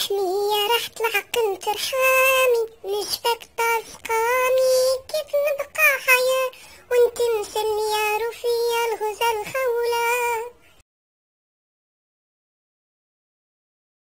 ارحمي راح راحت انت ترحامي نشفك طاز قامي كيف نبقى حياة وانت مسمي